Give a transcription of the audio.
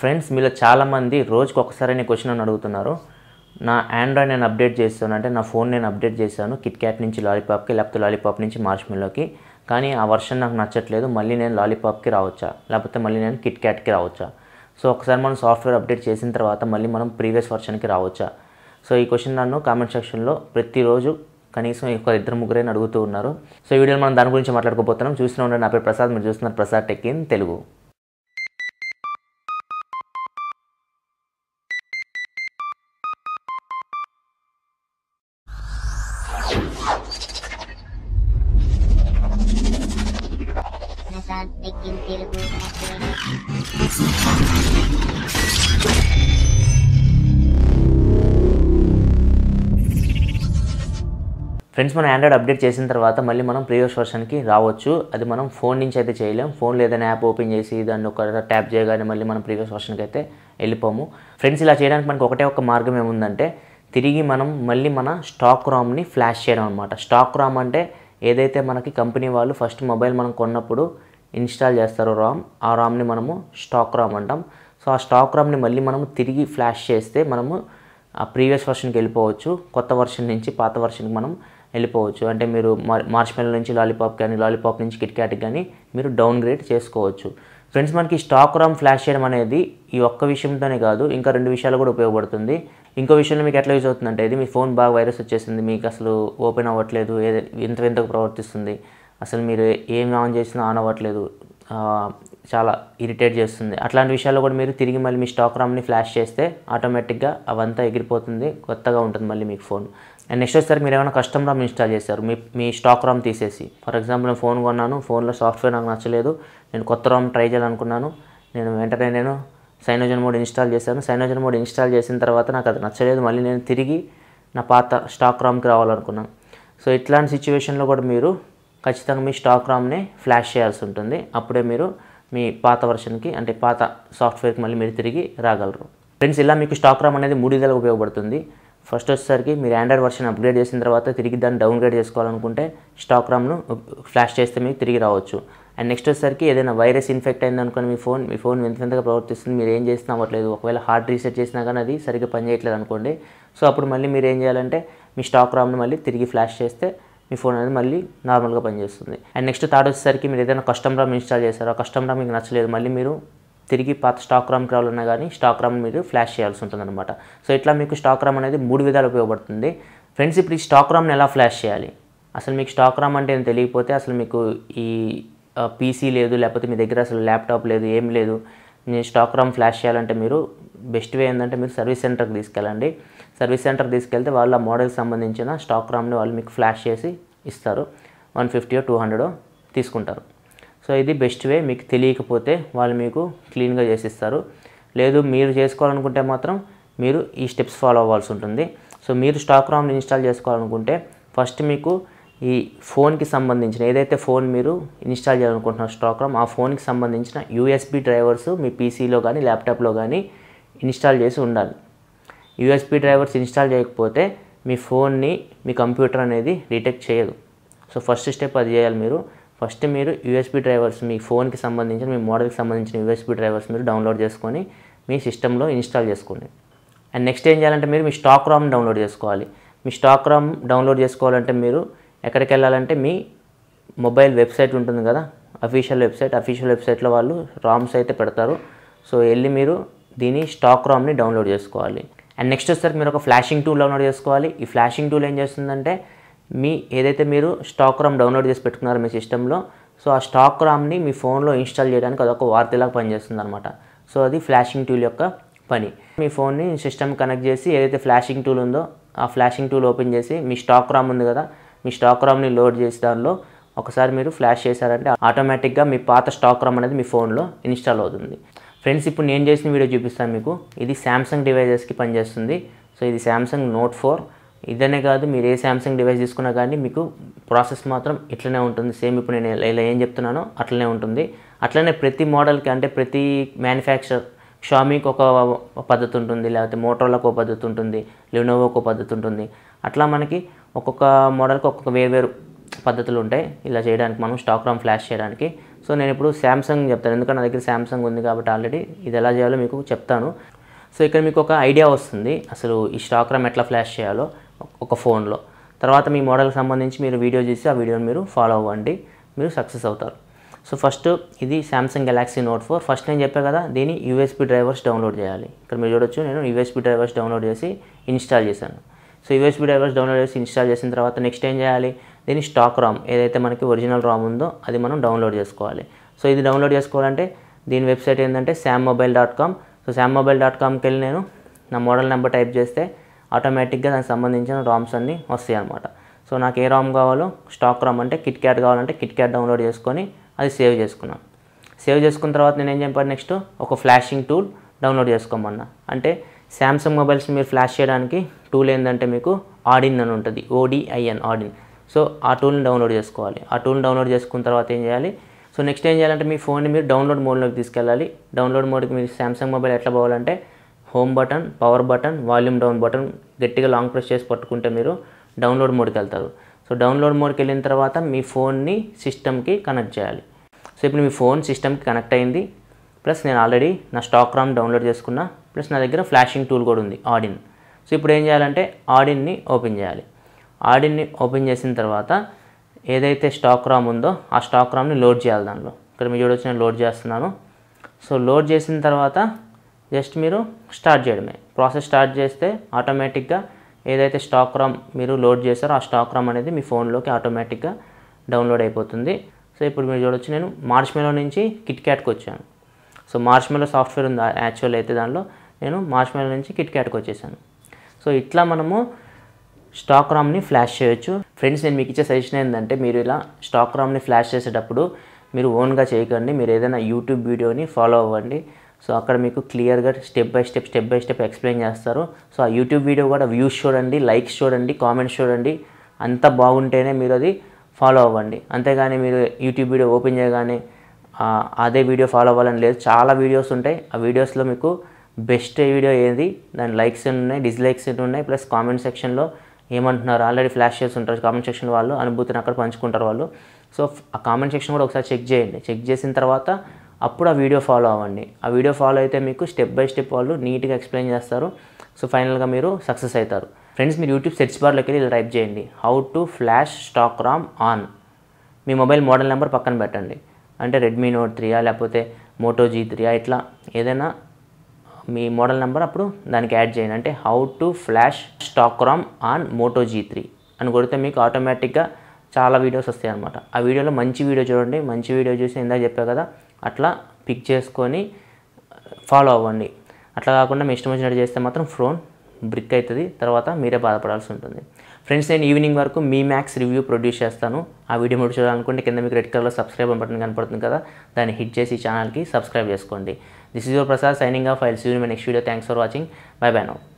Friends మీలో చాలామంది రోజుకి ఒకసారి నేను క్వశ్చన్ అని అడుగుతున్నారు నా ఆండ్రాయిడ్ నేను అప్డేట్ చేస్తాను అంటే నా ఫోన్ నేను అప్డేట్ చేశాను కిట్ క్యాట్ నుంచి లాలీపాప్కి లేకపోతే లాలీపాప్ నుంచి మార్ష్మిల్లోకి కానీ ఆ వర్షన్ నాకు నచ్చట్లేదు మళ్ళీ నేను లాలీపాప్కి రావచ్చా లేకపోతే మళ్ళీ నేను కిట్ క్యాట్కి రావచ్చా సో ఒకసారి మనం సాఫ్ట్వేర్ అప్డేట్ చేసిన తర్వాత మళ్ళీ మనం ప్రీవియస్ వర్షన్కి రావచ్చా సో ఈ క్వశ్చన్ నన్ను కామెంట్ సెక్షన్లో ప్రతిరోజు కనీసం ఒక ఇద్దరు ముగ్గురైనా అడుగుతూ ఉన్నారు సో ఈ వీడియోలో మనం దాని గురించి మాట్లాడుకోబోతున్నాం చూస్తూనే ఉండే నా పేరు ప్రసాద్ మీరు చూస్తున్నారు Prasad tech in Telugu friends మనం ఆండ్రాయిడ్ అప్డేట్ చేసిన తర్వాత మళ్ళీ మనం ప్రీవియస్ వర్షన్కి రావచ్చు అది మనం ఫోన్ నుంచి అయితే చేయలేం ఫోన్ లేదని యాప్ ఓపెన్ చేసి దాన్ని ఒక ట్యాప్ చేయగానే మళ్ళీ మనం ప్రీవియస్ వర్షన్కి అయితే వెళ్ళిపోము ఫ్రెండ్స్ ఇలా చేయడానికి మనకు ఒకటే ఒక మార్గం ఏముందంటే తిరిగి మనం మళ్ళీ మన స్టాక్ రామ్ని ఫ్లాష్ చేయడం అనమాట స్టాక్ రామ్ అంటే ఏదైతే మనకి కంపెనీ వాళ్ళు ఫస్ట్ మొబైల్ మనం కొన్నప్పుడు ఇన్స్టాల్ చేస్తారో రామ్ ఆ రామ్ని మనము స్టాక్ రామ్ అంటాం సో ఆ స్టాక్ రామ్ని మళ్ళీ మనము తిరిగి ఫ్లాష్ చేస్తే మనము ఆ ప్రీవియస్ వర్షన్కి వెళ్ళిపోవచ్చు కొత్త వర్షన్ నుంచి పాత వర్షన్కి మనం వెళ్ళిపోవచ్చు అంటే మీరు మెల్ నుంచి లాలీపాప్ కానీ లాలీపాప్ నుంచి కిట్ క్యాట్ కానీ మీరు డౌన్ గ్రేడ్ చేసుకోవచ్చు ఫ్రెండ్స్ మనకి స్టాక్ రామ్ ఫ్లాష్ చేయడం అనేది ఈ ఒక్క విషయంతోనే కాదు ఇంకా రెండు విషయాలు కూడా ఉపయోగపడుతుంది ఇంకో విషయంలో మీకు ఎట్లా యూజ్ అవుతుందంటే ఇది మీ ఫోన్ బాగా వైరస్ వచ్చేసింది మీకు అసలు ఓపెన్ అవ్వట్లేదు వింత వింతకు ప్రవర్తిస్తుంది అసలు మీరు ఏం ఆన్ చేసినా ఆన్ అవ్వట్లేదు చాలా ఇరిటేట్ చేస్తుంది అట్లాంటి విషయాల్లో కూడా మీరు తిరిగి మళ్ళీ మీ స్టాక్ రామ్ని ఫ్లాష్ చేస్తే ఆటోమేటిక్గా అవంతా ఎగిరిపోతుంది కొత్తగా ఉంటుంది మళ్ళీ మీకు ఫోన్ అండ్ నెక్స్ట్ వచ్చేసరికి మీరు ఏమైనా కస్టమ్ రామ్ ఇన్స్టాల్ చేశారు మీ మీ స్టాక్ రామ్ తీసేసి ఫర్ ఎగ్జాంపుల్ నేను ఫోన్ కొన్నాను ఫోన్లో సాఫ్ట్వేర్ నాకు నచ్చలేదు నేను కొత్త రామ్ ట్రై చేయాలనుకున్నాను నేను వెంటనే నేను సైనోజన్ మోడ్ ఇన్స్టాల్ చేశాను సైనోజన్ మోడ్ ఇన్స్టాల్ చేసిన తర్వాత నాకు అది నచ్చలేదు మళ్ళీ నేను తిరిగి నా పాత స్టాక్ రామ్కి రావాలనుకున్నాను సో ఇట్లాంటి సిచ్యువేషన్లో కూడా మీరు ఖచ్చితంగా మీ స్టాక్ రామ్ని ఫ్లాష్ చేయాల్సి ఉంటుంది అప్పుడే మీరు మీ పాత వర్షన్కి అంటే పాత సాఫ్ట్వేర్కి మళ్ళీ మీరు తిరిగి రాగలరు ఫ్రెండ్స్ ఇలా మీకు స్టాక్ రామ్ అనేది మూడు విధాలుగా ఉపయోగపడుతుంది ఫస్ట్ వచ్చేసరికి మీరు ఆండ్రాయిడ్ వర్షన్ అప్గ్రేడ్ చేసిన తర్వాత తిరిగి దాన్ని డౌన్గ్రేడ్ చేసుకోవాలనుకుంటే స్టాక్ రామ్ను ఫ్లాష్ చేస్తే మీకు తిరిగి రావచ్చు అండ్ నెక్స్ట్ వచ్చేసరికి ఏదైనా వైరస్ ఇన్ఫెక్ట్ అయిందనుకోని మీ ఫోన్ మీ ఫోన్ వింత ఎంతగా ప్రవర్తిస్తుంది మీరు ఏం చేసినా అవ్వట్లేదు ఒకవేళ హార్డ్ రీసెట్ చేసినా కానీ అది సరిగ్గా పనిచేయట్లేదు అనుకోండి సో అప్పుడు మళ్ళీ మీరు ఏం చేయాలంటే మీ స్టాక్ రామ్ను మళ్ళీ తిరిగి ఫ్లాష్ చేస్తే మీ ఫోన్ అనేది మళ్ళీ నార్మల్గా పనిచేస్తుంది అండ్ నెక్స్ట్ థర్డ్ వచ్చేసరికి మీరు ఏదైనా కస్టమ్ రామ్ ఇన్స్టాల్ చేశారో కస్టమ్ రామ్ మీకు నచ్చలేదు మళ్ళీ మీరు తిరిగి పాత స్టాక్ రామ్ కావాలన్నా కానీ స్టాక్ రామ్ మీరు ఫ్లాష్ చేయాల్సి ఉంటుందన్నమాట సో ఇట్లా మీకు స్టాక్ రామ్ అనేది మూడు విధాలు ఉపయోగపడుతుంది ఫ్రెండ్స్ ఇప్పుడు ఈ స్టాక్ రామ్ని ఎలా ఫ్లాష్ చేయాలి అసలు మీకు స్టాక్ రామ్ అంటే ఏం తెలియకపోతే అసలు మీకు ఈ పీసీ లేదు లేకపోతే మీ దగ్గర అసలు ల్యాప్టాప్ లేదు ఏం లేదు నేను స్టాక్ రామ్ ఫ్లాష్ చేయాలంటే మీరు బెస్ట్ వే ఏంటంటే మీరు సర్వీస్ సెంటర్కి తీసుకెళ్ళండి సర్వీస్ సెంటర్కి తీసుకెళ్తే వాళ్ళ ఆ మోడల్కి సంబంధించిన స్టాక్ రామ్ని వాళ్ళు మీకు ఫ్లాష్ చేసి ఇస్తారు వన్ ఫిఫ్టీయో టూ హండ్రెడో తీసుకుంటారు సో ఇది బెస్ట్ వే మీకు తెలియకపోతే వాళ్ళు మీకు క్లీన్గా చేసిస్తారు లేదు మీరు చేసుకోవాలనుకుంటే మాత్రం మీరు ఈ స్టెప్స్ ఫాలో అవ్వాల్సి ఉంటుంది సో మీరు స్టాక్ రామ్ని ఇన్స్టాల్ చేసుకోవాలనుకుంటే ఫస్ట్ మీకు ఈ ఫోన్కి సంబంధించిన ఏదైతే ఫోన్ మీరు ఇన్స్టాల్ చేయాలనుకుంటున్నారో స్టాక్ రామ్ ఆ ఫోన్కి సంబంధించిన యూఎస్బి డ్రైవర్స్ మీ పీసీలో కానీ ల్యాప్టాప్లో కానీ ఇన్స్టాల్ చేసి ఉండాలి యూఎస్పి డ్రైవర్స్ ఇన్స్టాల్ చేయకపోతే మీ ఫోన్ని మీ కంప్యూటర్ అనేది డిటెక్ట్ చేయదు సో ఫస్ట్ స్టెప్ అది చేయాలి మీరు ఫస్ట్ మీరు యూఎస్పి డ్రైవర్స్ మీ ఫోన్కి సంబంధించిన మీ మోడల్కి సంబంధించిన యూఎస్పి డ్రైవర్స్ మీరు డౌన్లోడ్ చేసుకొని మీ సిస్టంలో ఇన్స్టాల్ చేసుకోండి అండ్ నెక్స్ట్ ఏం చేయాలంటే మీరు మీ స్టాక్ రామ్ డౌన్లోడ్ చేసుకోవాలి మీ స్టాక్ రామ్ డౌన్లోడ్ చేసుకోవాలంటే మీరు ఎక్కడికి వెళ్ళాలంటే మీ మొబైల్ వెబ్సైట్ ఉంటుంది కదా అఫీషియల్ వెబ్సైట్ అఫీషియల్ వెబ్సైట్లో వాళ్ళు రామ్స్ అయితే పెడతారు సో వెళ్ళి మీరు దీని స్టాక్ రామ్ని డౌన్లోడ్ చేసుకోవాలి అండ్ నెక్స్ట్ వచ్చేసరికి మీరు ఒక ఫ్లాషింగ్ టూల్ డౌన్లోడ్ చేసుకోవాలి ఈ ఫ్లాషింగ్ టూల్ ఏం చేస్తుందంటే మీ ఏదైతే మీరు స్టాక్ రామ్ డౌన్లోడ్ చేసి పెట్టుకున్నారో మీ సిస్టంలో సో ఆ స్టాక్ రామ్ని మీ ఫోన్లో ఇన్స్టాల్ చేయడానికి అదొక వార్తలాగా పనిచేస్తుంది అనమాట సో అది ఫ్లాషింగ్ టూల్ యొక్క పని మీ ఫోన్ని సిస్టమ్ కనెక్ట్ చేసి ఏదైతే ఫ్లాషింగ్ టూల్ ఉందో ఆ ఫ్లాషింగ్ టూల్ ఓపెన్ చేసి మీ స్టాక్ రామ్ ఉంది కదా మీ స్టాక్ రామ్ని లోడ్ చేసి దానిలో ఒకసారి మీరు ఫ్లాష్ చేశారంటే ఆటోమేటిక్గా మీ పాత స్టాక్ రామ్ అనేది మీ ఫోన్లో ఇన్స్టాల్ అవుతుంది ఫ్రెండ్స్ ఇప్పుడు నేను చేసిన వీడియో చూపిస్తాను మీకు ఇది శాంసంగ్ డివైజెస్కి పనిచేస్తుంది సో ఇది శాంసంగ్ నోట్ ఫోర్ ఇదనే కాదు మీరు ఏ శాంసంగ్ డివైస్ తీసుకున్నా కానీ మీకు ప్రాసెస్ మాత్రం ఇట్లనే ఉంటుంది సేమ్ ఇప్పుడు నేను ఇలా ఏం చెప్తున్నానో అట్లనే ఉంటుంది అట్లనే ప్రతి మోడల్కి అంటే ప్రతి మ్యానుఫ్యాక్చర్ షామీకి ఒక పద్ధతి ఉంటుంది లేకపోతే మోటోలకు ఒక పద్ధతి ఉంటుంది లినోవోకి ఒక పద్ధతి ఉంటుంది అట్లా మనకి ఒక్కొక్క మోడల్కి ఒక్కొక్క వేరు వేరు పద్ధతులు ఉంటాయి ఇలా చేయడానికి మనం స్టాక్ రామ్ ఫ్లాష్ చేయడానికి సో నేను ఇప్పుడు శాంసంగ్ చెప్తాను ఎందుకంటే నా దగ్గర శాంసంగ్ ఉంది కాబట్టి ఆల్రెడీ ఇది ఎలా చేయాలో మీకు చెప్తాను సో ఇక్కడ మీకు ఒక ఐడియా వస్తుంది అసలు ఈ స్టాక్ రామ్ ఎట్లా ఫ్లాష్ చేయాలో ఒక ఫోన్లో తర్వాత మీ మోడల్కి సంబంధించి మీరు వీడియో చేసి ఆ వీడియోని మీరు ఫాలో అవ్వండి మీరు సక్సెస్ అవుతారు సో ఫస్ట్ ఇది Samsung Galaxy Note four first నేను చెప్పాను కదా దీన్ని యూఎస్పీ డ్రైవర్స్ డౌన్లోడ్ చేయాలి ఇక్కడ మీరు చూడొచ్చు నేను యూఎస్పీ డ్రైవర్స్ డౌన్లోడ్ చేసి ఇన్స్టాల్ చేశాను సో యూఎస్పీ డ్రైవర్స్ డౌన్లోడ్ చేసి ఇన్స్టాల్ చేసిన తర్వాత నెక్స్ట్ ఏం చేయాలి దీని స్టాక్ రామ్ ఏదైతే మనకి ఒరిజినల్ రామ్ ఉందో అది మనం డౌన్లోడ్ చేసుకోవాలి సో ఇది డౌన్లోడ్ చేసుకోవాలంటే దీని వెబ్సైట్ ఏంటంటే Sam mobile dot com so Sam mobile dot కామ్కి వెళ్ళి నేను నా మోడల్ నెంబర్ టైప్ చేస్తే ఆటోమేటిక్గా దానికి సంబంధించిన రామ్స్ అన్నీ వస్తాయి అనమాట సో నాకు ఏ రామ్ కావాలో స్టాక్ రామ్ అంటే కిట్ క్యాట్ కావాలంటే కిట్ క్యాట్ డౌన్లోడ్ చేసుకొని అది సేవ్ చేసుకున్నాను సేవ్ చేసుకున్న తర్వాత నేను ఏం చెప్పాను నెక్స్ట్ ఒక ఫ్లాషింగ్ టూల్ డౌన్లోడ్ చేసుకోమన్నా అంటే శాంసంగ్ మొబైల్స్ మీరు ఫ్లాష్ చేయడానికి టూల్ ఏంటంటే మీకు ఆడిన్ అని ఉంటుంది ఓడిఐఎన్ ఆడిన్ సో ఆ టూల్ని డౌన్లోడ్ చేసుకోవాలి ఆ టూల్ని డౌన్లోడ్ చేసుకున్న తర్వాత ఏం చేయాలి సో నెక్స్ట్ ఏం చేయాలంటే మీ ఫోన్ని మీరు డౌన్లోడ్ మోడ్లోకి తీసుకెళ్ళాలి డౌన్లోడ్ మోడ్కి మీరు శాంసంగ్ మొబైల్ ఎట్లా పోవాలంటే home button power button volume down button గట్టిగా లాంగ్ ప్రెస్ చేసి పట్టుకుంటే మీరు డౌన్లోడ్ మోడ్కి వెళ్తారు సో డౌన్లోడ్ మోడ్కి వెళ్ళిన తర్వాత మీ ఫోన్ని సిస్టమ్కి కనెక్ట్ చేయాలి సో ఇప్పుడు మీ ఫోన్ సిస్టమ్కి కనెక్ట్ అయింది ప్లస్ నేను ఆల్రెడీ నా స్టాక్ రామ్ డౌన్లోడ్ చేసుకున్నా ప్లస్ నా దగ్గర ఫ్లాషింగ్ టూల్ కూడా ఉంది ఆడిన్ సో ఇప్పుడు ఏం చేయాలంటే ఆడిన్ని ఓపెన్ చేయాలి ఆడిని ఓపెన్ చేసిన తర్వాత ఏదైతే స్టాక్ రామ్ ఉందో ఆ స్టాక్ రామ్ని లోడ్ చేయాలి దానిలో ఇక్కడ మీరు చూడొచ్చు నేను లోడ్ చేస్తున్నాను సో లోడ్ చేసిన తర్వాత జస్ట్ మీరు స్టార్ట్ చేయడమే ప్రాసెస్ స్టార్ట్ చేస్తే ఆటోమేటిక్గా ఏదైతే స్టాక్ రామ్ మీరు లోడ్ చేశారో ఆ స్టాక్ రామ్ అనేది మీ ఫోన్లోకి ఆటోమేటిక్గా డౌన్లోడ్ అయిపోతుంది సో ఇప్పుడు మీరు చూడొచ్చు నేను మార్చ్ మేలో నుంచి కిట్ క్యాట్కి వచ్చాను సో మార్చ్ మేలో సాఫ్ట్వేర్ ఉంది యాక్చువల్ అయితే దానిలో నేను మార్చ్ మేలో నుంచి కిట్ క్యాట్కి వచ్చేసాను సో ఇట్లా మనము స్టాక్ రామ్ని ఫ్లాష్ చేయొచ్చు ఫ్రెండ్స్ నేను మీకు ఇచ్చే సజెషన్ ఏంటంటే మీరు ఇలా స్టాక్ రామ్ని ఫ్లాష్ చేసేటప్పుడు మీరు ఓన్గా చేయకండి మీరు ఏదైనా యూట్యూబ్ వీడియోని ఫాలో అవ్వండి సో అక్కడ మీకు క్లియర్గా step by step step by step explain చేస్తారు సో ఆ యూట్యూబ్ వీడియో కూడా వ్యూస్ చూడండి లైక్స్ చూడండి కామెంట్స్ చూడండి అంత బాగుంటేనే మీరు అది ఫాలో అవ్వండి అంతేగాని మీరు యూట్యూబ్ వీడియో ఓపెన్ చేయగానే అదే వీడియో ఫాలో అవ్వాలని లేదు చాలా వీడియోస్ ఉంటాయి ఆ వీడియోస్లో మీకు బెస్ట్ వీడియో ఏది దాని లైక్స్ ఉన్నాయి డిస్లైక్స్ ఉన్నాయి ప్లస్ కామెంట్ సెక్షన్లో ఏమంటున్నారు ఆల్రెడీ ఫ్లాష్ చేసి ఉంటారు కామెంట్ సెక్షన్ వాళ్ళు అనుభూతిని అక్కడ పంచుకుంటారు వాళ్ళు సో ఆ కామెంట్ సెక్షన్ కూడా ఒకసారి చెక్ చేయండి చెక్ చేసిన తర్వాత అప్పుడు ఆ వీడియో ఫాలో అవ్వండి ఆ వీడియో ఫాలో అయితే మీకు స్టెప్ బై స్టెప్ వాళ్ళు నీట్గా ఎక్స్ప్లెయిన్ చేస్తారు సో ఫైనల్గా మీరు సక్సెస్ అవుతారు ఫ్రెండ్స్ మీరు యూట్యూబ్ సెర్చ్ బార్లోకి వెళ్ళి టైప్ చేయండి how to flash stock ROM on మీ మొబైల్ మోడల్ నెంబర్ పక్కన పెట్టండి అంటే రెడ్మీ నోట్ త్రీయా లేకపోతే మోటో జీ త్రీయా ఇట్లా ఏదైనా మీ మోడల్ నెంబర్ అప్పుడు దానికి యాడ్ చేయండి అంటే how to flash stock ROM on Moto G three అని కొడితే మీకు ఆటోమేటిక్గా చాలా వీడియోస్ వస్తాయి అనమాట ఆ వీడియోలో మంచి వీడియో చూడండి మంచి వీడియో చూసి ఇందాక చెప్పే కదా అట్లా పిక్ చేసుకొని ఫాలో అవ్వండి అట్లా కాకుండా మీ ఇష్టం వచ్చినట్టు చేస్తే మాత్రం ఫోన్ బ్రిక్ అవుతుంది తర్వాత మీరే బాధపడాల్సి ఉంటుంది ఫ్రెండ్స్ నేను ఈవినింగ్ వరకు మీ మ్యాక్స్ రివ్యూ ప్రొడ్యూస్ చేస్తాను ఆ వీడియో మీరు చూడాలనుకుంటే కింద మీకు రెడ్ కలర్లో సబ్స్క్రైబ్ బటన్ కనపడుతుంది కదా దాన్ని హిట్ చేసి ఛానల్కి సబ్స్క్రైబ్ చేసుకోండి This is your Prasad signing off. I'll see you in my next video. Thanks for watching. Bye bye now.